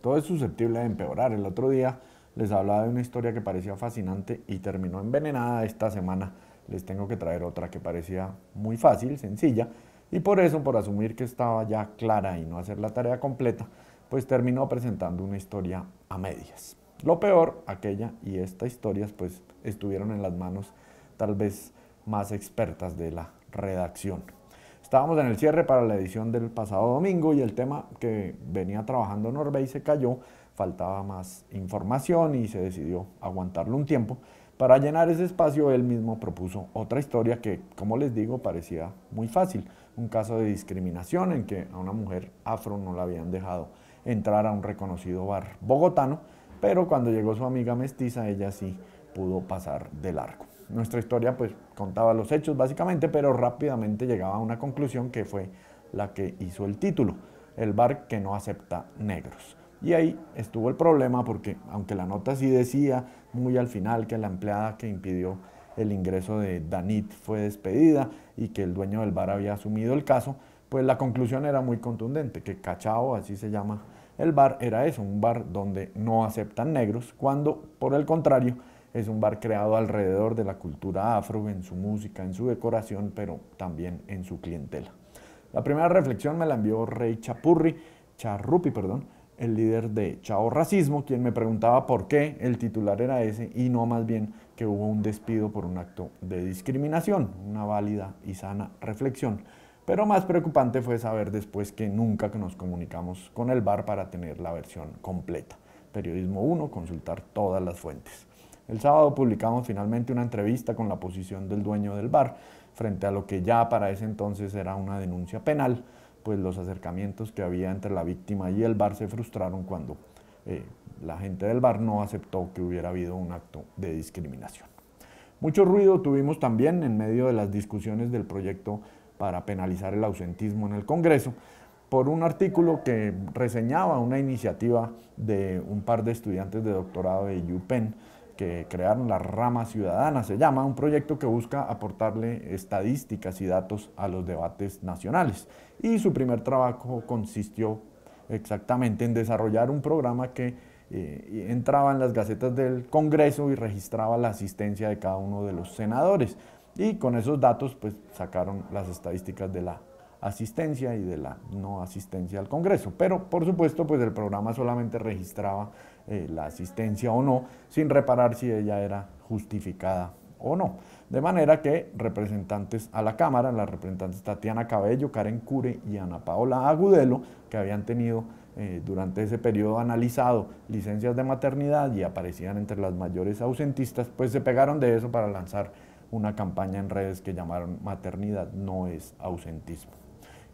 Todo es susceptible de empeorar. El otro día les hablaba de una historia que parecía fascinante y terminó envenenada. Esta semana les tengo que traer otra que parecía muy fácil, sencilla, y por eso, por asumir que estaba ya clara y no hacer la tarea completa, pues terminó presentando una historia a medias. Lo peor, aquella y esta historias pues estuvieron en las manos tal vez más expertas de la redacción. Estábamos en el cierre para la edición del pasado domingo y el tema que venía trabajando Norbey se cayó, faltaba más información y se decidió aguantarlo un tiempo. Para llenar ese espacio él mismo propuso otra historia que, como les digo, parecía muy fácil, un caso de discriminación en que a una mujer afro no la habían dejado entrar a un reconocido bar bogotano, pero cuando llegó su amiga mestiza ella sí pudo pasar del arco nuestra historia pues contaba los hechos básicamente, pero rápidamente llegaba a una conclusión que fue la que hizo el título, el bar que no acepta negros. Y ahí estuvo el problema porque aunque la nota sí decía muy al final que la empleada que impidió el ingreso de Danit fue despedida y que el dueño del bar había asumido el caso, pues la conclusión era muy contundente, que Cachao, así se llama el bar, era eso, un bar donde no aceptan negros, cuando por el contrario es un bar creado alrededor de la cultura afro, en su música, en su decoración, pero también en su clientela. La primera reflexión me la envió Rey Chapurri, Charrupi, perdón, el líder de Chao Racismo, quien me preguntaba por qué el titular era ese y no más bien que hubo un despido por un acto de discriminación, una válida y sana reflexión. Pero más preocupante fue saber después que nunca que nos comunicamos con el bar para tener la versión completa. Periodismo 1, consultar todas las fuentes. El sábado publicamos finalmente una entrevista con la posición del dueño del bar, frente a lo que ya para ese entonces era una denuncia penal, pues los acercamientos que había entre la víctima y el bar se frustraron cuando eh, la gente del bar no aceptó que hubiera habido un acto de discriminación. Mucho ruido tuvimos también en medio de las discusiones del proyecto para penalizar el ausentismo en el Congreso por un artículo que reseñaba una iniciativa de un par de estudiantes de doctorado de UPenn que crearon la Rama Ciudadana, se llama, un proyecto que busca aportarle estadísticas y datos a los debates nacionales. Y su primer trabajo consistió exactamente en desarrollar un programa que eh, entraba en las gacetas del Congreso y registraba la asistencia de cada uno de los senadores. Y con esos datos pues sacaron las estadísticas de la asistencia y de la no asistencia al Congreso. Pero, por supuesto, pues el programa solamente registraba eh, la asistencia o no, sin reparar si ella era justificada o no. De manera que representantes a la Cámara, las representantes Tatiana Cabello, Karen Cure y Ana Paola Agudelo, que habían tenido eh, durante ese periodo analizado licencias de maternidad y aparecían entre las mayores ausentistas, pues se pegaron de eso para lanzar una campaña en redes que llamaron Maternidad no es ausentismo.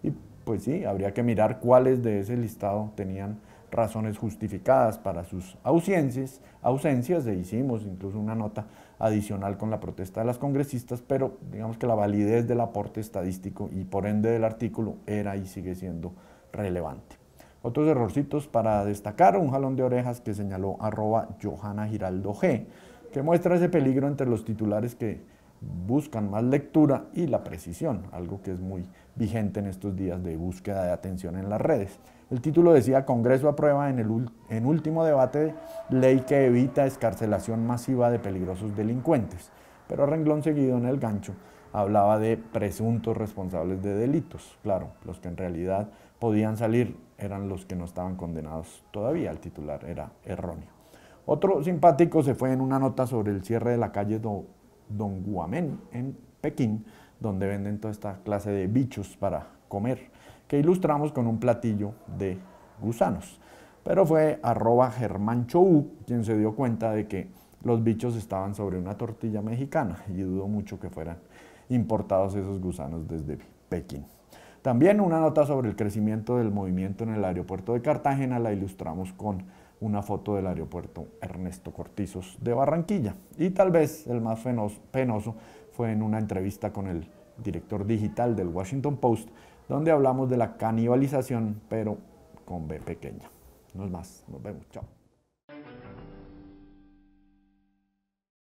Y pues sí, habría que mirar cuáles de ese listado tenían razones justificadas para sus ausencias, ausencias e hicimos incluso una nota adicional con la protesta de las congresistas, pero digamos que la validez del aporte estadístico y por ende del artículo era y sigue siendo relevante. Otros errorcitos para destacar, un jalón de orejas que señaló arroba Johanna Giraldo G, que muestra ese peligro entre los titulares que buscan más lectura y la precisión, algo que es muy vigente en estos días de búsqueda de atención en las redes. El título decía, Congreso aprueba en, el en último debate ley que evita escarcelación masiva de peligrosos delincuentes, pero renglón seguido en el gancho hablaba de presuntos responsables de delitos. Claro, los que en realidad podían salir eran los que no estaban condenados todavía, el titular era erróneo. Otro simpático se fue en una nota sobre el cierre de la calle Don Guamen, en Pekín, donde venden toda esta clase de bichos para comer, que ilustramos con un platillo de gusanos. Pero fue arroba Germán Chou quien se dio cuenta de que los bichos estaban sobre una tortilla mexicana y dudo mucho que fueran importados esos gusanos desde Pekín. También una nota sobre el crecimiento del movimiento en el aeropuerto de Cartagena la ilustramos con una foto del aeropuerto Ernesto Cortizos de Barranquilla. Y tal vez el más penoso fue en una entrevista con el director digital del Washington Post, donde hablamos de la canibalización, pero con B pequeña. No es más, nos vemos, chao.